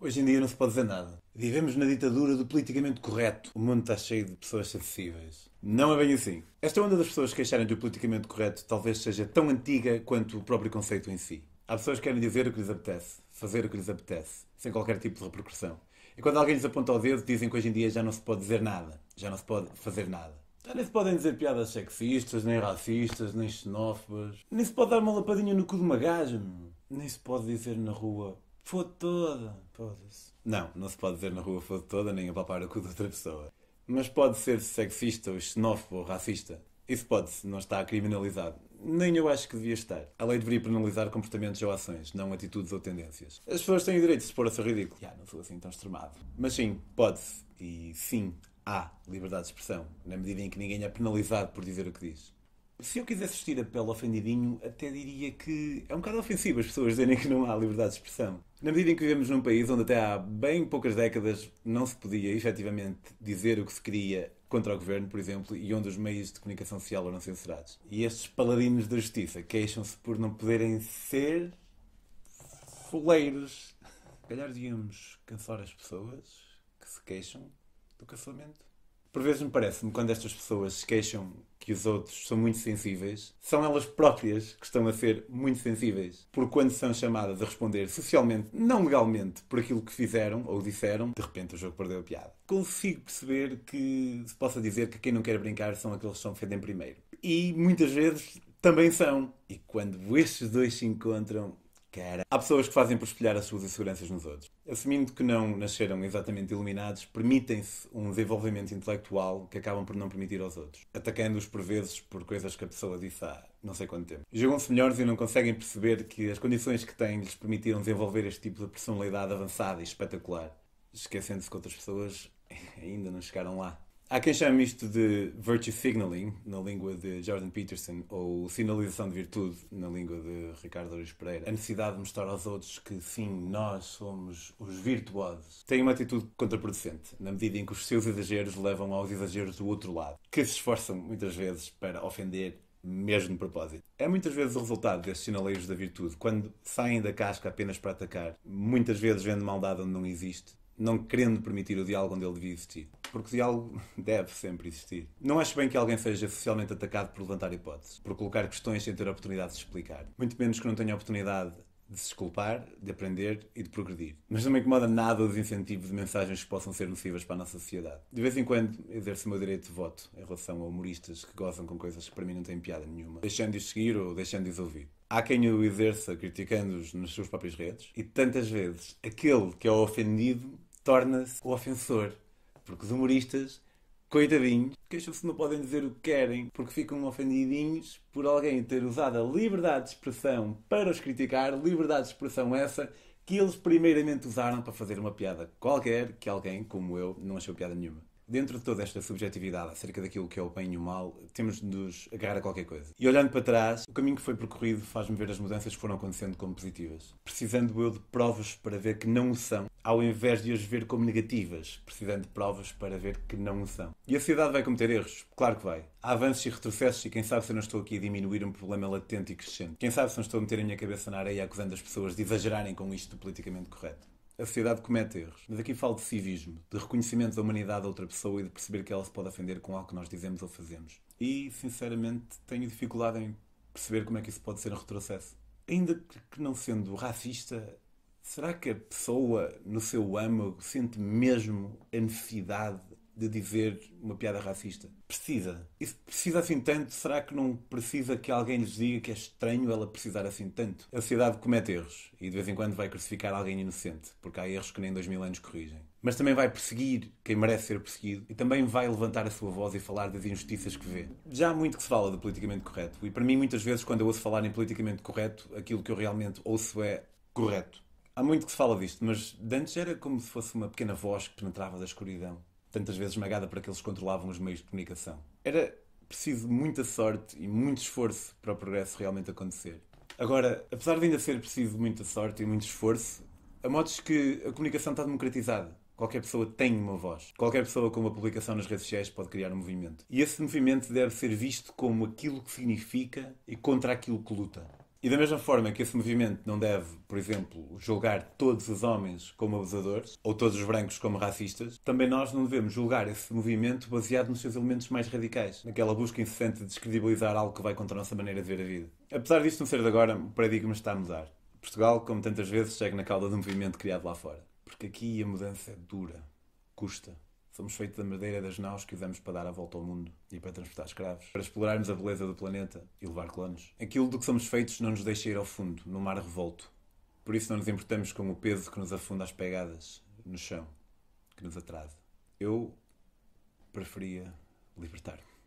Hoje em dia não se pode dizer nada. Vivemos na ditadura do politicamente correto. O mundo está cheio de pessoas acessíveis. Não é bem assim. Esta onda é das pessoas queixarem do politicamente correto talvez seja tão antiga quanto o próprio conceito em si. Há pessoas que querem dizer o que lhes apetece, fazer o que lhes apetece, sem qualquer tipo de repercussão. E quando alguém lhes aponta o dedo, dizem que hoje em dia já não se pode dizer nada, já não se pode fazer nada. Já nem se podem dizer piadas sexistas, nem racistas, nem xenófobas. Nem se pode dar uma lapadinha no cu de uma gaja, nem se pode dizer na rua Foda toda. Foda-se. Não, não se pode dizer na rua foda toda nem apalpar o cu de outra pessoa. Mas pode ser sexista ou xenófobo ou racista. Isso pode-se, não está criminalizado. Nem eu acho que devia estar. A lei deveria penalizar comportamentos ou ações, não atitudes ou tendências. As pessoas têm o direito de se pôr a ser ridículo. Já, não sou assim tão extremado. Mas sim, pode-se. E sim, há liberdade de expressão, na medida em que ninguém é penalizado por dizer o que diz. Se eu quisesse assistir a pele ofendidinho, até diria que é um bocado ofensivo as pessoas dizerem que não há liberdade de expressão. Na medida em que vivemos num país onde até há bem poucas décadas não se podia efetivamente dizer o que se queria contra o governo, por exemplo, e onde os meios de comunicação social eram censurados. E estes paladinos da justiça queixam-se por não poderem ser foleiros. Calhar devíamos cansar as pessoas que se queixam do cancelamento. Por vezes me parece-me, quando estas pessoas se queixam que os outros são muito sensíveis, são elas próprias que estão a ser muito sensíveis. Por quando são chamadas a responder socialmente, não legalmente, por aquilo que fizeram ou disseram, de repente o jogo perdeu a piada. Consigo perceber que se possa dizer que quem não quer brincar são aqueles que são defendem primeiro. E muitas vezes também são. E quando estes dois se encontram, cara. Há pessoas que fazem por espelhar as suas inseguranças nos outros. Assumindo que não nasceram exatamente iluminados, permitem-se um desenvolvimento intelectual que acabam por não permitir aos outros, atacando-os por vezes por coisas que a pessoa disse há não sei quanto tempo. jogam se melhores e não conseguem perceber que as condições que têm lhes permitiram desenvolver este tipo de personalidade avançada e espetacular, esquecendo-se que outras pessoas ainda não chegaram lá. Há quem chame isto de virtue signaling, na língua de Jordan Peterson, ou sinalização de virtude, na língua de Ricardo Aurélio Pereira. A necessidade de mostrar aos outros que, sim, nós somos os virtuosos. Tem uma atitude contraproducente, na medida em que os seus exageros levam aos exageros do outro lado, que se esforçam muitas vezes para ofender mesmo propósito. É muitas vezes o resultado destes sinaleiros da virtude, quando saem da casca apenas para atacar, muitas vezes vendo maldade onde não existe, não querendo permitir o diálogo onde ele devia existir porque diálogo deve sempre existir. Não acho bem que alguém seja socialmente atacado por levantar hipóteses, por colocar questões sem ter a oportunidade de se explicar. Muito menos que não tenha a oportunidade de se desculpar, de aprender e de progredir. Mas não me incomoda nada os incentivos de mensagens que possam ser nocivas para a nossa sociedade. De vez em quando exerço o meu direito de voto em relação a humoristas que gozam com coisas que para mim não têm piada nenhuma, deixando-os seguir ou deixando-os ouvir. Há quem o exerça criticando-os nas suas próprias redes e tantas vezes aquele que é o ofendido torna-se o ofensor. Porque os humoristas, coitadinhos, queixam-se não podem dizer o que querem porque ficam ofendidinhos por alguém ter usado a liberdade de expressão para os criticar, liberdade de expressão essa que eles primeiramente usaram para fazer uma piada qualquer que alguém, como eu, não achou piada nenhuma dentro de toda esta subjetividade acerca daquilo que é o bem e o mal, temos de nos agarrar a qualquer coisa. E olhando para trás, o caminho que foi percorrido faz-me ver as mudanças que foram acontecendo como positivas. Precisando eu de provas para ver que não o são, ao invés de as ver como negativas, precisando de provas para ver que não o são. E a sociedade vai cometer erros? Claro que vai. Há avanços e retrocessos e quem sabe se eu não estou aqui a diminuir um problema latente e crescente. Quem sabe se não estou a meter a minha cabeça na areia acusando as pessoas de exagerarem com isto do politicamente correto. A sociedade comete erros. Mas aqui falo de civismo, de reconhecimento da humanidade da outra pessoa e de perceber que ela se pode ofender com algo que nós dizemos ou fazemos. E, sinceramente, tenho dificuldade em perceber como é que isso pode ser um retrocesso. Ainda que não sendo racista, será que a pessoa, no seu âmago, sente mesmo a necessidade de dizer uma piada racista. Precisa. E se precisa assim tanto, será que não precisa que alguém lhes diga que é estranho ela precisar assim tanto? A sociedade comete erros e de vez em quando vai crucificar alguém inocente, porque há erros que nem dois mil anos corrigem. Mas também vai perseguir quem merece ser perseguido e também vai levantar a sua voz e falar das injustiças que vê. Já há muito que se fala de politicamente correto e para mim, muitas vezes, quando eu ouço falar em politicamente correto, aquilo que eu realmente ouço é correto. Há muito que se fala disto, mas de antes era como se fosse uma pequena voz que penetrava da escuridão tantas vezes esmagada para que eles controlavam os meios de comunicação. Era preciso muita sorte e muito esforço para o progresso realmente acontecer. Agora, apesar de ainda ser preciso muita sorte e muito esforço, a modos que a comunicação está democratizada. Qualquer pessoa tem uma voz. Qualquer pessoa com uma publicação nas redes sociais pode criar um movimento. E esse movimento deve ser visto como aquilo que significa e contra aquilo que luta. E da mesma forma que esse movimento não deve, por exemplo, julgar todos os homens como abusadores ou todos os brancos como racistas, também nós não devemos julgar esse movimento baseado nos seus elementos mais radicais, naquela busca incessante de descredibilizar algo que vai contra a nossa maneira de ver a vida. Apesar disto não ser de agora, o paradigma está a mudar. Portugal, como tantas vezes, segue na cauda do movimento criado lá fora. Porque aqui a mudança é dura, custa. Somos feitos da madeira das naus que usamos para dar a volta ao mundo e para transportar escravos, para explorarmos a beleza do planeta e levar clones. Aquilo do que somos feitos não nos deixa ir ao fundo, no mar revolto. Por isso não nos importamos com o peso que nos afunda às pegadas, no chão, que nos atrasa. Eu preferia libertar-me.